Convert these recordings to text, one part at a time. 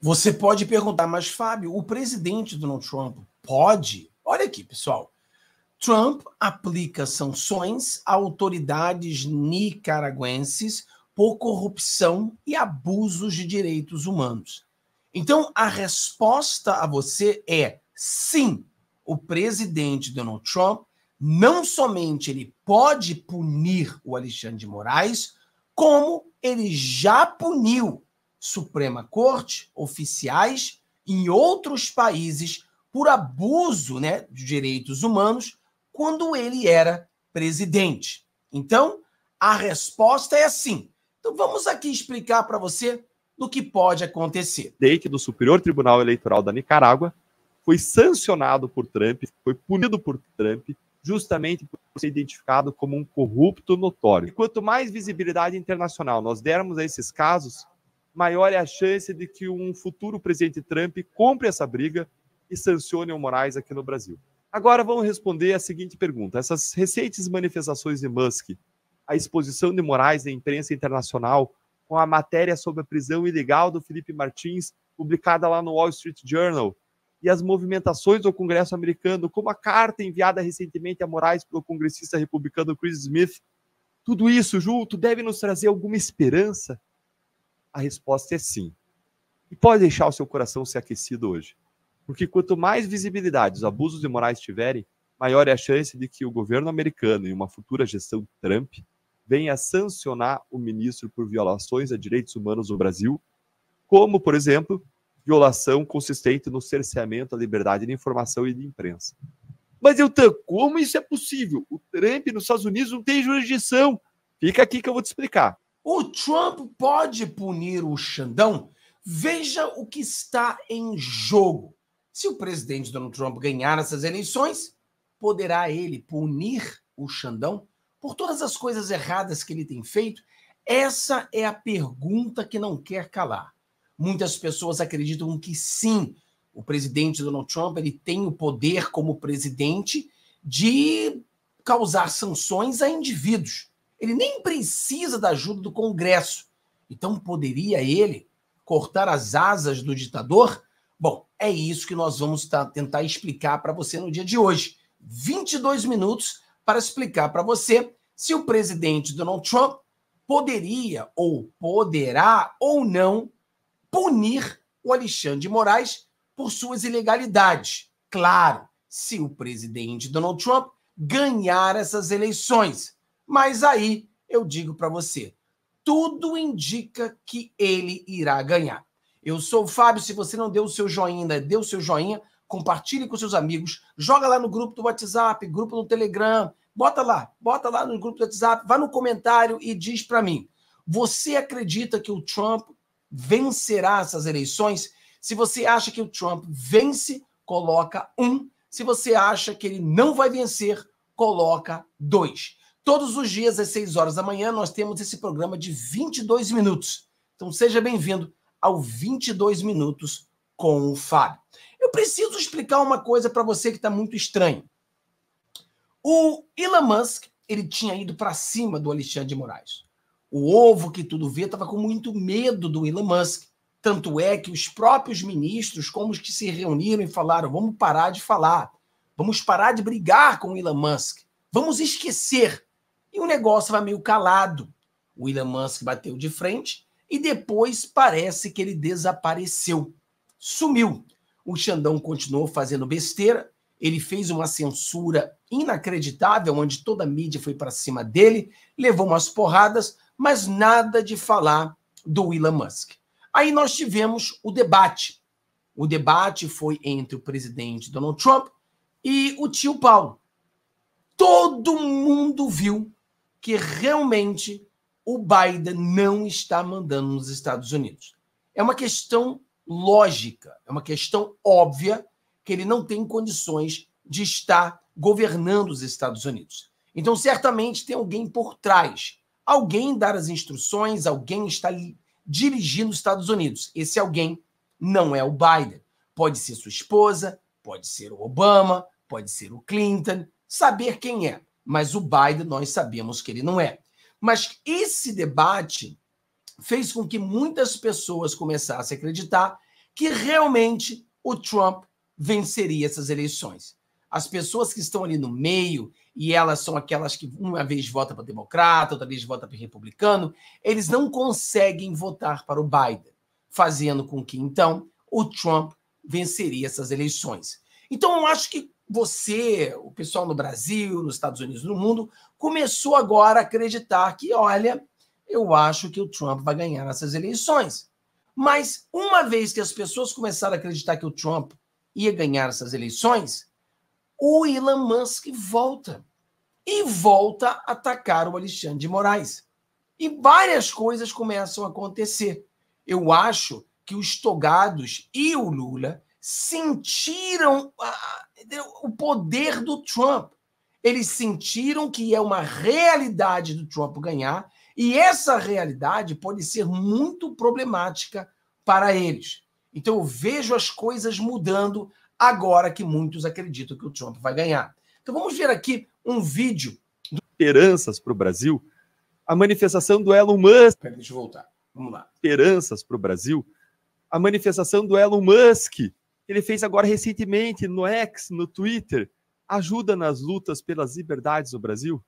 Você pode perguntar, mas Fábio, o presidente Donald Trump pode? Olha aqui, pessoal. Trump aplica sanções a autoridades nicaragüenses por corrupção e abusos de direitos humanos. Então, a resposta a você é sim. O presidente Donald Trump não somente ele pode punir o Alexandre de Moraes, como ele já puniu Suprema Corte, oficiais em outros países por abuso né, de direitos humanos quando ele era presidente. Então, a resposta é sim. Então, vamos aqui explicar para você do que pode acontecer. Date do Superior Tribunal Eleitoral da Nicarágua foi sancionado por Trump, foi punido por Trump, justamente por ser identificado como um corrupto notório. E quanto mais visibilidade internacional nós dermos a esses casos, maior é a chance de que um futuro presidente Trump compre essa briga e sancione o Moraes aqui no Brasil. Agora vamos responder a seguinte pergunta: essas recentes manifestações de Musk, a exposição de Moraes na imprensa internacional, com a matéria sobre a prisão ilegal do Felipe Martins, publicada lá no Wall Street Journal, e as movimentações do Congresso americano, como a carta enviada recentemente a Moraes pelo congressista republicano Chris Smith, tudo isso junto deve nos trazer alguma esperança a resposta é sim. E pode deixar o seu coração ser aquecido hoje. Porque quanto mais visibilidade os abusos de morais tiverem, maior é a chance de que o governo americano, em uma futura gestão Trump, venha sancionar o ministro por violações a direitos humanos no Brasil, como, por exemplo, violação consistente no cerceamento à liberdade de informação e de imprensa. Mas, Eutan, como isso é possível? O Trump nos Estados Unidos não tem jurisdição. Fica aqui que eu vou te explicar. O Trump pode punir o Xandão? Veja o que está em jogo. Se o presidente Donald Trump ganhar essas eleições, poderá ele punir o Xandão por todas as coisas erradas que ele tem feito? Essa é a pergunta que não quer calar. Muitas pessoas acreditam que sim, o presidente Donald Trump ele tem o poder como presidente de causar sanções a indivíduos. Ele nem precisa da ajuda do Congresso. Então, poderia ele cortar as asas do ditador? Bom, é isso que nós vamos tentar explicar para você no dia de hoje. 22 minutos para explicar para você se o presidente Donald Trump poderia ou poderá ou não punir o Alexandre de Moraes por suas ilegalidades. Claro, se o presidente Donald Trump ganhar essas eleições. Mas aí eu digo para você, tudo indica que ele irá ganhar. Eu sou o Fábio, se você não deu o seu joinha ainda, o seu joinha, compartilhe com seus amigos, joga lá no grupo do WhatsApp, grupo no Telegram, bota lá, bota lá no grupo do WhatsApp, vá no comentário e diz para mim, você acredita que o Trump vencerá essas eleições? Se você acha que o Trump vence, coloca um. Se você acha que ele não vai vencer, coloca dois. Todos os dias, às 6 horas da manhã, nós temos esse programa de 22 minutos. Então, seja bem-vindo ao 22 Minutos com o Fábio. Eu preciso explicar uma coisa para você que está muito estranho. O Elon Musk, ele tinha ido para cima do Alexandre de Moraes. O ovo que tudo vê estava com muito medo do Elon Musk. Tanto é que os próprios ministros, como os que se reuniram e falaram, vamos parar de falar, vamos parar de brigar com o Elon Musk, vamos esquecer e o negócio vai meio calado. O Elon Musk bateu de frente e depois parece que ele desapareceu, sumiu. O Xandão continuou fazendo besteira, ele fez uma censura inacreditável, onde toda a mídia foi para cima dele, levou umas porradas, mas nada de falar do Elon Musk. Aí nós tivemos o debate. O debate foi entre o presidente Donald Trump e o tio Paulo. Todo mundo viu que realmente o Biden não está mandando nos Estados Unidos. É uma questão lógica, é uma questão óbvia que ele não tem condições de estar governando os Estados Unidos. Então, certamente tem alguém por trás. Alguém dar as instruções, alguém está dirigindo os Estados Unidos. Esse alguém não é o Biden. Pode ser sua esposa, pode ser o Obama, pode ser o Clinton. Saber quem é mas o Biden nós sabemos que ele não é. Mas esse debate fez com que muitas pessoas começassem a acreditar que realmente o Trump venceria essas eleições. As pessoas que estão ali no meio, e elas são aquelas que uma vez vota para democrata, outra vez vota para republicano, eles não conseguem votar para o Biden, fazendo com que então o Trump venceria essas eleições. Então eu acho que você, o pessoal no Brasil, nos Estados Unidos, no mundo, começou agora a acreditar que, olha, eu acho que o Trump vai ganhar essas eleições. Mas uma vez que as pessoas começaram a acreditar que o Trump ia ganhar essas eleições, o Elon Musk volta e volta a atacar o Alexandre de Moraes. E várias coisas começam a acontecer. Eu acho que os togados e o Lula sentiram o poder do Trump. Eles sentiram que é uma realidade do Trump ganhar, e essa realidade pode ser muito problemática para eles. Então eu vejo as coisas mudando agora que muitos acreditam que o Trump vai ganhar. Então vamos ver aqui um vídeo. Do... Esperanças para o Brasil, a manifestação do Elon Musk. Pera, deixa eu voltar. Vamos lá. Esperanças para o Brasil, a manifestação do Elon Musk ele fez agora recentemente no X, no Twitter, ajuda nas lutas pelas liberdades no Brasil.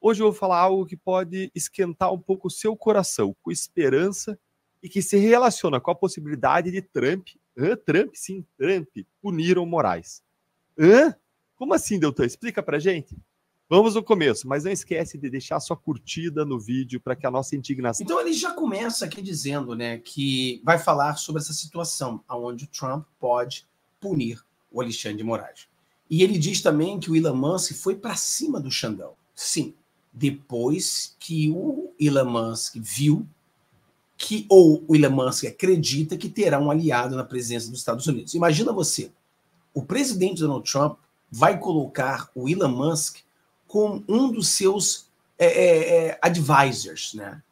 Hoje eu vou falar algo que pode esquentar um pouco o seu coração, com esperança e que se relaciona com a possibilidade de Trump, ah, Trump, sim, Trump, punir o Moraes. Hã? como assim, Deltan? Explica pra gente. Vamos no começo, mas não esquece de deixar sua curtida no vídeo para que a nossa indignação. Então ele já começa aqui dizendo, né, que vai falar sobre essa situação aonde o Trump pode punir o Alexandre de Moraes. E ele diz também que o Elon Musk foi para cima do Xandão. Sim, depois que o Elon Musk viu que ou o Elon Musk acredita que terá um aliado na presença dos Estados Unidos. Imagina você, o presidente Donald Trump vai colocar o Elon Musk com um dos seus é, é, é advisors, né?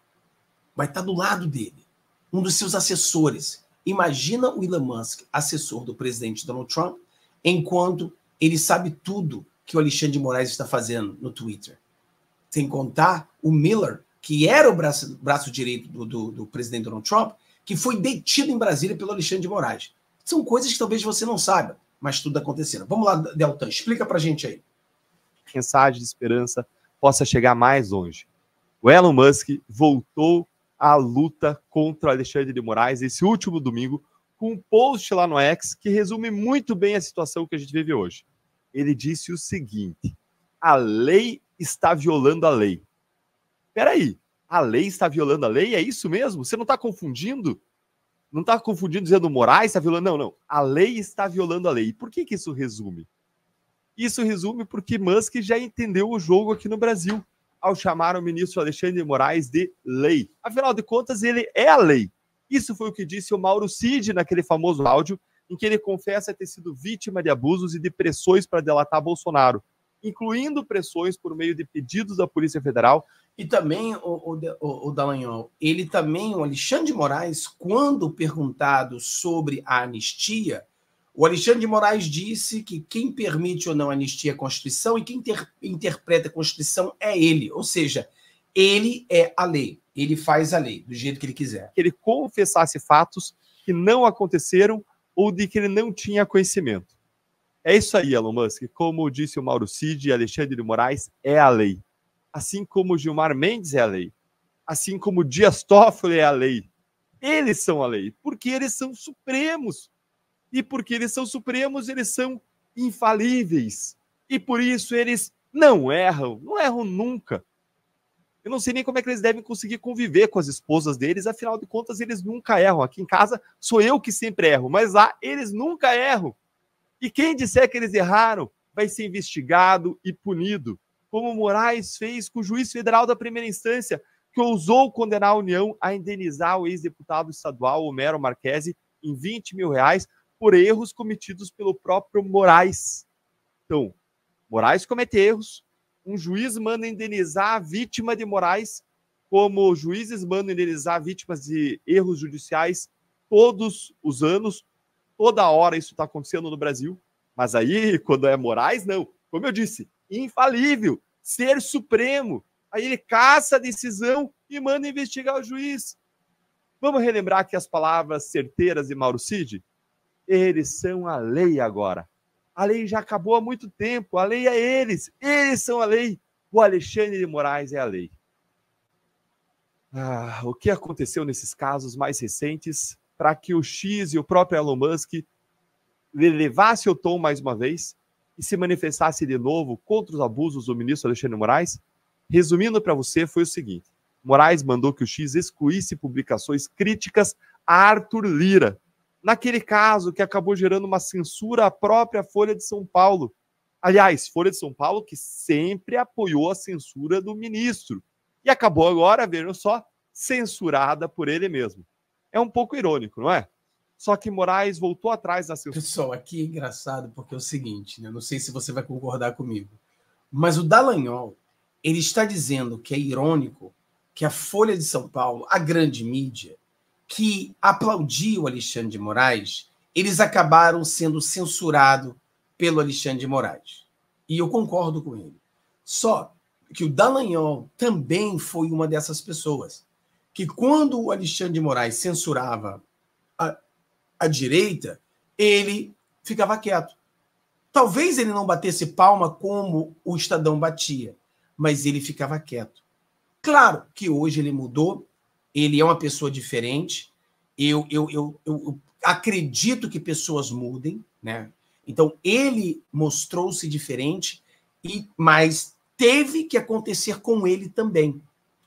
Vai estar tá do lado dele, um dos seus assessores. Imagina o Elon Musk, assessor do presidente Donald Trump, enquanto ele sabe tudo que o Alexandre de Moraes está fazendo no Twitter. Sem contar o Miller, que era o braço, braço direito do, do, do presidente Donald Trump, que foi detido em Brasília pelo Alexandre de Moraes. São coisas que talvez você não saiba, mas tudo acontecendo. Vamos lá, Deltan, explica pra gente aí mensagem de esperança possa chegar mais longe. O Elon Musk voltou à luta contra o Alexandre de Moraes esse último domingo com um post lá no X que resume muito bem a situação que a gente vive hoje. Ele disse o seguinte: a lei está violando a lei. Peraí, a lei está violando a lei? É isso mesmo? Você não está confundindo? Não está confundindo dizendo Moraes está violando? Não, não. A lei está violando a lei. E por que, que isso resume? Isso resume porque Musk já entendeu o jogo aqui no Brasil ao chamar o ministro Alexandre de Moraes de lei. Afinal de contas, ele é a lei. Isso foi o que disse o Mauro Cid naquele famoso áudio em que ele confessa ter sido vítima de abusos e de pressões para delatar Bolsonaro, incluindo pressões por meio de pedidos da Polícia Federal. E também, o, o, o Dallagnol, ele também, o Alexandre de Moraes, quando perguntado sobre a anistia, o Alexandre de Moraes disse que quem permite ou não anistia a Constituição e quem inter interpreta a Constituição é ele, ou seja, ele é a lei, ele faz a lei do jeito que ele quiser. Que ele confessasse fatos que não aconteceram ou de que ele não tinha conhecimento. É isso aí, Elon Musk. Como disse o Mauro Cid, Alexandre de Moraes é a lei. Assim como Gilmar Mendes é a lei. Assim como Dias Toffoli é a lei. Eles são a lei, porque eles são supremos e porque eles são supremos, eles são infalíveis. E por isso eles não erram, não erram nunca. Eu não sei nem como é que eles devem conseguir conviver com as esposas deles, afinal de contas, eles nunca erram. Aqui em casa sou eu que sempre erro, mas lá eles nunca erram. E quem disser que eles erraram vai ser investigado e punido, como Moraes fez com o juiz federal da primeira instância, que ousou condenar a União a indenizar o ex-deputado estadual Homero Marquesi em 20 mil reais por erros cometidos pelo próprio Moraes. Então, Moraes comete erros, um juiz manda indenizar a vítima de Moraes, como juízes mandam indenizar vítimas de erros judiciais todos os anos, toda hora isso está acontecendo no Brasil. Mas aí, quando é Moraes, não. Como eu disse, infalível, ser supremo. Aí ele caça a decisão e manda investigar o juiz. Vamos relembrar aqui as palavras certeiras de Mauro Cid? Eles são a lei agora. A lei já acabou há muito tempo. A lei é eles. Eles são a lei. O Alexandre de Moraes é a lei. Ah, o que aconteceu nesses casos mais recentes para que o X e o próprio Elon Musk levasse o tom mais uma vez e se manifestasse de novo contra os abusos do ministro Alexandre Moraes? Resumindo para você, foi o seguinte: Moraes mandou que o X excluísse publicações críticas a Arthur Lira, naquele caso que acabou gerando uma censura à própria Folha de São Paulo. Aliás, Folha de São Paulo que sempre apoiou a censura do ministro e acabou agora, vejam só, censurada por ele mesmo. É um pouco irônico, não é? Só que Moraes voltou atrás da censura. Pessoal, aqui é engraçado porque é o seguinte, né? não sei se você vai concordar comigo, mas o Dallagnol, ele está dizendo que é irônico que a Folha de São Paulo, a grande mídia, que aplaudiam Alexandre de Moraes, eles acabaram sendo censurados pelo Alexandre de Moraes. E eu concordo com ele. Só que o Dallagnol também foi uma dessas pessoas que quando o Alexandre de Moraes censurava a, a direita, ele ficava quieto. Talvez ele não batesse palma como o Estadão batia, mas ele ficava quieto. Claro que hoje ele mudou ele é uma pessoa diferente. Eu, eu, eu, eu acredito que pessoas mudem, né? Então ele mostrou-se diferente e mas teve que acontecer com ele também.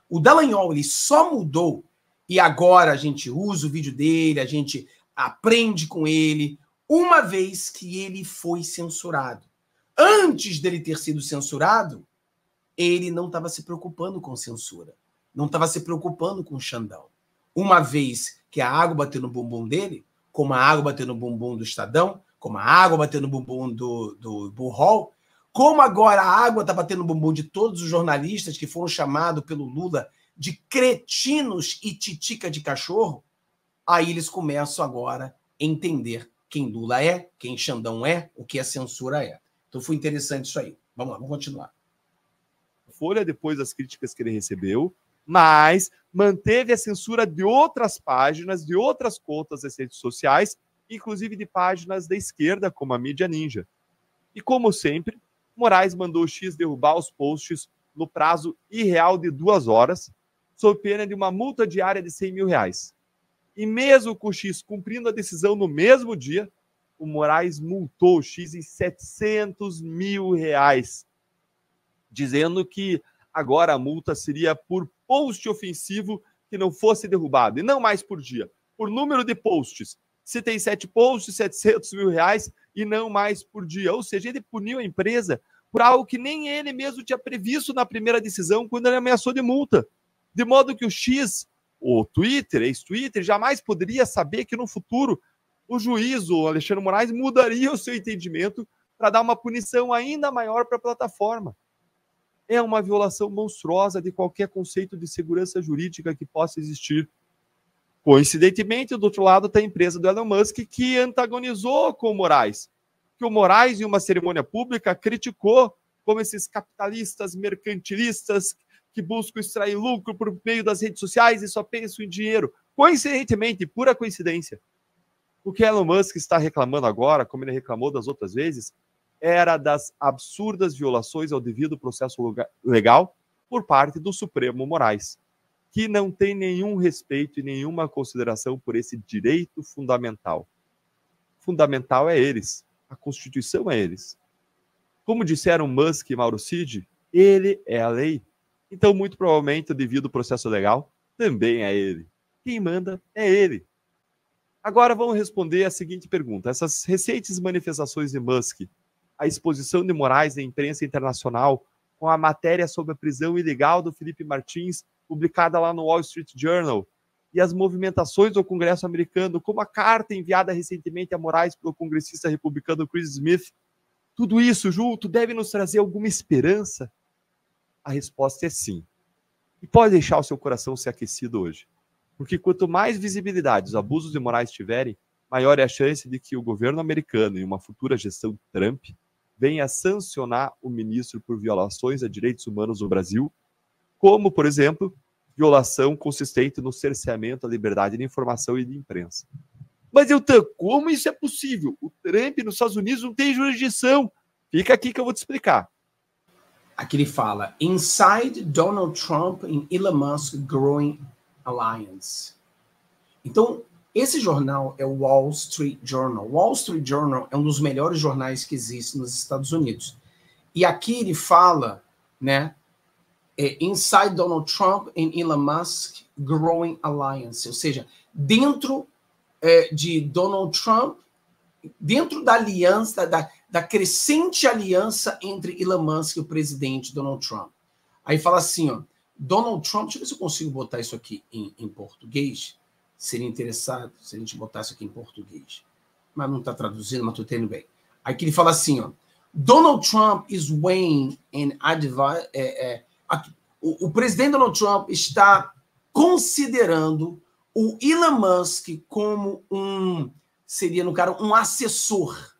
O Dallagnol ele só mudou e agora a gente usa o vídeo dele, a gente aprende com ele, uma vez que ele foi censurado. Antes dele ter sido censurado, ele não estava se preocupando com censura não estava se preocupando com o Xandão. Uma vez que a água bateu no bumbum dele, como a água bateu no bumbum do Estadão, como a água bateu no bumbum do, do Burrol, como agora a água está batendo no bumbum de todos os jornalistas que foram chamados pelo Lula de cretinos e titica de cachorro, aí eles começam agora a entender quem Lula é, quem Xandão é, o que a censura é. Então foi interessante isso aí. Vamos lá, vamos continuar. Folha, depois das críticas que ele recebeu, mas manteve a censura de outras páginas, de outras contas das redes sociais, inclusive de páginas da esquerda, como a mídia ninja. E como sempre, Moraes mandou o X derrubar os posts no prazo irreal de duas horas, sob pena de uma multa diária de 100 mil reais. E mesmo com o X cumprindo a decisão no mesmo dia, o Moraes multou o X em 700 mil reais, dizendo que Agora a multa seria por post ofensivo que não fosse derrubado, e não mais por dia, por número de posts. Se tem sete posts, 700 mil reais, e não mais por dia. Ou seja, ele puniu a empresa por algo que nem ele mesmo tinha previsto na primeira decisão, quando ele ameaçou de multa. De modo que o X, o Twitter, ex-Twitter, jamais poderia saber que no futuro o juiz, o Alexandre Moraes, mudaria o seu entendimento para dar uma punição ainda maior para a plataforma é uma violação monstruosa de qualquer conceito de segurança jurídica que possa existir. Coincidentemente, do outro lado está a empresa do Elon Musk que antagonizou com o Moraes, que o Moraes, em uma cerimônia pública, criticou como esses capitalistas mercantilistas que buscam extrair lucro por meio das redes sociais e só pensam em dinheiro. Coincidentemente, pura coincidência. O que Elon Musk está reclamando agora, como ele reclamou das outras vezes, era das absurdas violações ao devido processo legal por parte do Supremo Moraes, que não tem nenhum respeito e nenhuma consideração por esse direito fundamental. Fundamental é eles, a Constituição é eles. Como disseram Musk e Mauro Cid, ele é a lei. Então, muito provavelmente, o devido processo legal também é ele. Quem manda é ele. Agora vamos responder a seguinte pergunta: essas recentes manifestações de Musk a exposição de Moraes na imprensa internacional, com a matéria sobre a prisão ilegal do Felipe Martins, publicada lá no Wall Street Journal, e as movimentações do Congresso americano, como a carta enviada recentemente a Moraes pelo congressista republicano Chris Smith. Tudo isso junto deve nos trazer alguma esperança? A resposta é sim. E pode deixar o seu coração ser aquecido hoje. Porque quanto mais visibilidade os abusos de Moraes tiverem, maior é a chance de que o governo americano e uma futura gestão Trump venha sancionar o ministro por violações a direitos humanos no Brasil, como, por exemplo, violação consistente no cerceamento à liberdade de informação e de imprensa. Mas, Eutan, como isso é possível? O Trump nos Estados Unidos não tem jurisdição. Fica aqui que eu vou te explicar. Aqui ele fala: Inside Donald Trump and Elon Musk Growing Alliance. Então, esse jornal é o Wall Street Journal. Wall Street Journal é um dos melhores jornais que existe nos Estados Unidos. E aqui ele fala, né? É, Inside Donald Trump and Elon Musk Growing Alliance, ou seja, dentro é, de Donald Trump, dentro da aliança, da, da crescente aliança entre Elon Musk e o presidente Donald Trump. Aí fala assim, ó, Donald Trump, deixa eu ver se eu consigo botar isso aqui em, em português seria interessado se a gente botasse aqui em português. Mas não está traduzindo, mas estou tendo bem. Aqui ele fala assim, ó. Donald Trump is weighing in advice. É, é, o, o presidente Donald Trump está considerando o Elon Musk como um seria no cara um assessor.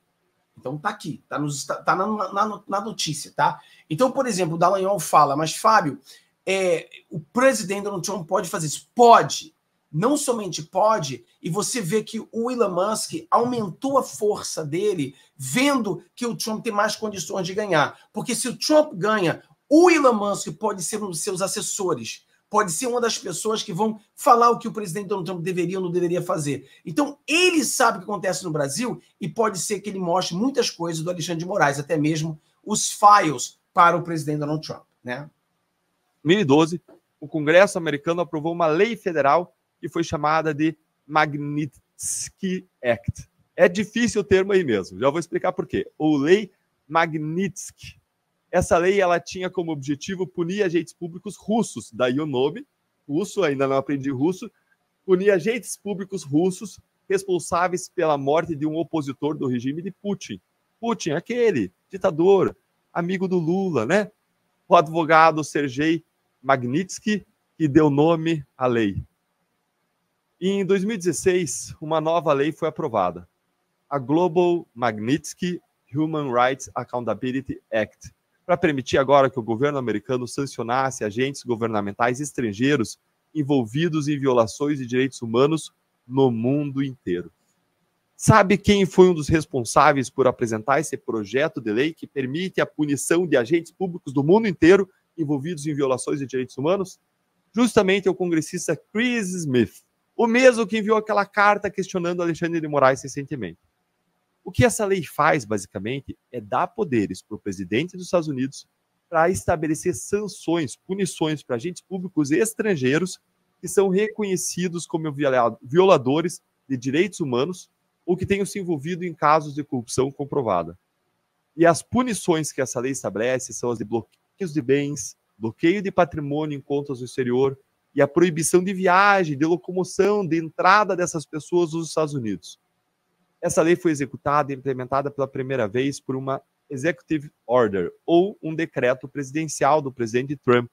Então tá aqui, tá, nos, tá, tá na, na, na, notícia, tá? Então, por exemplo, o Dallagnol fala, mas Fábio, é, o presidente Donald Trump pode fazer isso? Pode, não somente pode, e você vê que o Elon Musk aumentou a força dele, vendo que o Trump tem mais condições de ganhar. Porque se o Trump ganha, o Elon Musk pode ser um dos seus assessores, pode ser uma das pessoas que vão falar o que o presidente Donald Trump deveria ou não deveria fazer. Então, ele sabe o que acontece no Brasil e pode ser que ele mostre muitas coisas do Alexandre de Moraes, até mesmo os files para o presidente Donald Trump. Né? 2012, o Congresso americano aprovou uma lei federal e foi chamada de Magnitsky Act. É difícil o termo aí mesmo, já vou explicar por quê. Ou Lei Magnitsky. Essa lei ela tinha como objetivo punir agentes públicos russos, daí o nome, russo, ainda não aprendi russo, punir agentes públicos russos responsáveis pela morte de um opositor do regime de Putin. Putin, aquele ditador, amigo do Lula, né? O advogado Sergei Magnitsky, que deu nome à lei em 2016, uma nova lei foi aprovada, a Global Magnitsky Human Rights Accountability Act, para permitir agora que o governo americano sancionasse agentes governamentais estrangeiros envolvidos em violações de direitos humanos no mundo inteiro. Sabe quem foi um dos responsáveis por apresentar esse projeto de lei que permite a punição de agentes públicos do mundo inteiro envolvidos em violações de direitos humanos? Justamente o congressista Chris Smith. O mesmo que enviou aquela carta questionando Alexandre de Moraes recentemente. O que essa lei faz, basicamente, é dar poderes para o presidente dos Estados Unidos para estabelecer sanções, punições para agentes públicos estrangeiros que são reconhecidos como violadores de direitos humanos ou que tenham se envolvido em casos de corrupção comprovada. E as punições que essa lei estabelece são as de bloqueios de bens, bloqueio de patrimônio em contas do exterior, e a proibição de viagem, de locomoção, de entrada dessas pessoas nos Estados Unidos. Essa lei foi executada e implementada pela primeira vez por uma Executive Order, ou um decreto presidencial do presidente Trump,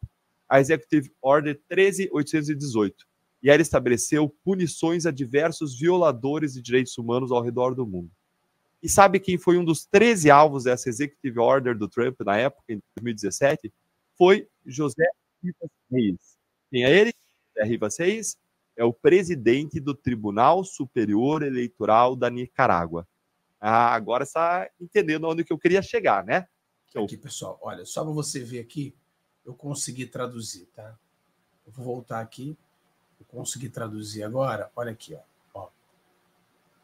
a Executive Order 13818. E ela estabeleceu punições a diversos violadores de direitos humanos ao redor do mundo. E sabe quem foi um dos 13 alvos dessa Executive Order do Trump na época, em 2017? Foi José Rivas Reis. Quem é ele? É r 6, é o presidente do Tribunal Superior Eleitoral da Nicarágua. Ah, agora está entendendo onde que eu queria chegar, né? Então... Aqui, pessoal, olha, só para você ver aqui, eu consegui traduzir, tá? Eu vou voltar aqui, eu consegui traduzir agora, olha aqui, ó. ó.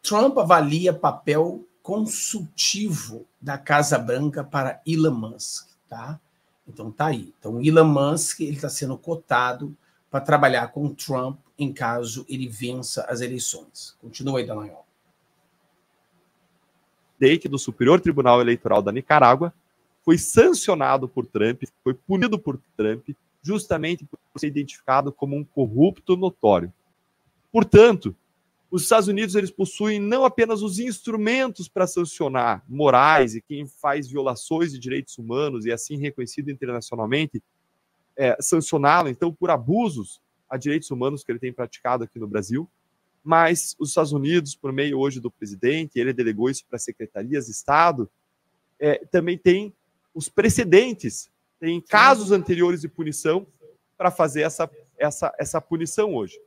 Trump avalia papel consultivo da Casa Branca para Elon Musk, tá? Então tá aí. Então Elon Musk ele está sendo cotado para trabalhar com Trump em caso ele vença as eleições. Continua aí, Dallagnol. Date do Superior Tribunal Eleitoral da Nicarágua foi sancionado por Trump, foi punido por Trump, justamente por ser identificado como um corrupto notório. Portanto, os Estados Unidos eles possuem não apenas os instrumentos para sancionar morais e quem faz violações de direitos humanos e é assim reconhecido internacionalmente, é, sancioná-lo então por abusos a direitos humanos que ele tem praticado aqui no Brasil, mas os Estados Unidos, por meio hoje do presidente, ele delegou isso para secretarias de Estado, é, também tem os precedentes, tem casos anteriores de punição para fazer essa, essa, essa punição hoje.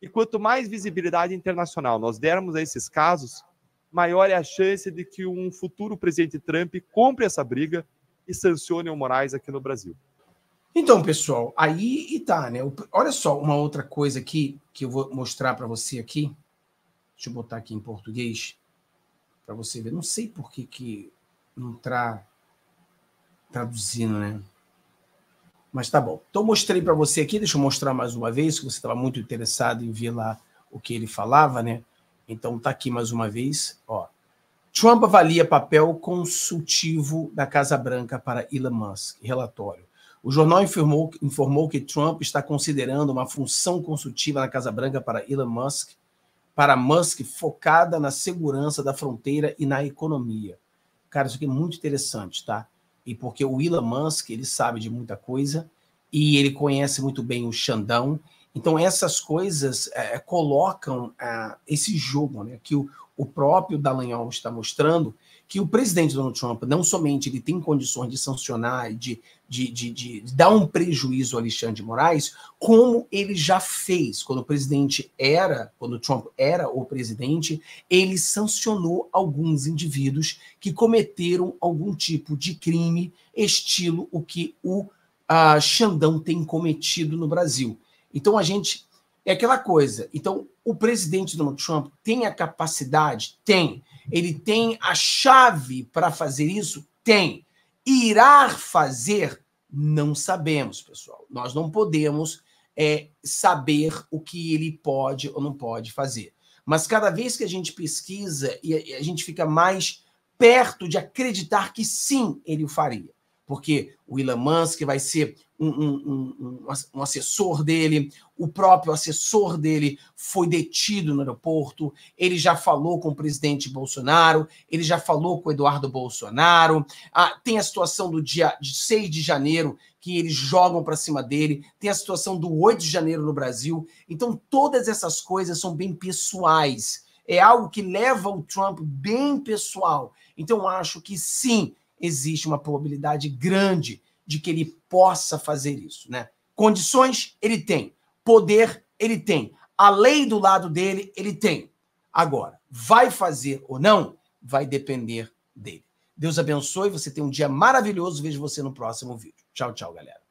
E quanto mais visibilidade internacional nós dermos a esses casos, maior é a chance de que um futuro presidente Trump compre essa briga e sancione o Moraes aqui no Brasil. Então, pessoal, aí e tá, né? Olha só uma outra coisa aqui que eu vou mostrar para você aqui. Deixa eu botar aqui em português para você ver. Não sei por que, que não tá traduzindo, né? Mas tá bom. Então mostrei para você aqui, deixa eu mostrar mais uma vez, que você estava muito interessado em ver lá o que ele falava, né? Então tá aqui mais uma vez, ó. Trump avalia papel consultivo da Casa Branca para Elon Musk, relatório. O jornal informou, informou que Trump está considerando uma função consultiva na Casa Branca para Elon Musk, para Musk focada na segurança da fronteira e na economia. Cara, isso aqui é muito interessante, tá? e porque o Elon Musk ele sabe de muita coisa e ele conhece muito bem o Xandão. Então essas coisas é, colocam é, esse jogo né, que o, o próprio Dallagnol está mostrando que o presidente Donald Trump não somente ele tem condições de sancionar, de, de, de, de dar um prejuízo a Alexandre de Moraes, como ele já fez quando o presidente era, quando Trump era o presidente, ele sancionou alguns indivíduos que cometeram algum tipo de crime, estilo o que o a ah, Xandão tem cometido no Brasil. Então a gente é aquela coisa. Então, o presidente Donald Trump tem a capacidade? Tem. Ele tem a chave para fazer isso? Tem. Irá fazer? Não sabemos, pessoal. Nós não podemos é, saber o que ele pode ou não pode fazer. Mas cada vez que a gente pesquisa e a gente fica mais perto de acreditar que sim, ele o faria porque o Elon Musk vai ser um, um, um, um, assessor dele, o próprio assessor dele foi detido no aeroporto, ele já falou com o presidente Bolsonaro, ele já falou com o Eduardo Bolsonaro, ah, tem a situação do dia de 6 de janeiro que eles jogam para cima dele, tem a situação do 8 de janeiro no Brasil, então todas essas coisas são bem pessoais, é algo que leva o Trump bem pessoal, então acho que sim, existe uma probabilidade grande de que ele possa fazer isso, né? Condições ele tem, poder ele tem, a lei do lado dele ele tem. Agora, vai fazer ou não, vai depender dele. Deus abençoe, você tem um dia maravilhoso, vejo você no próximo vídeo. Tchau, tchau, galera.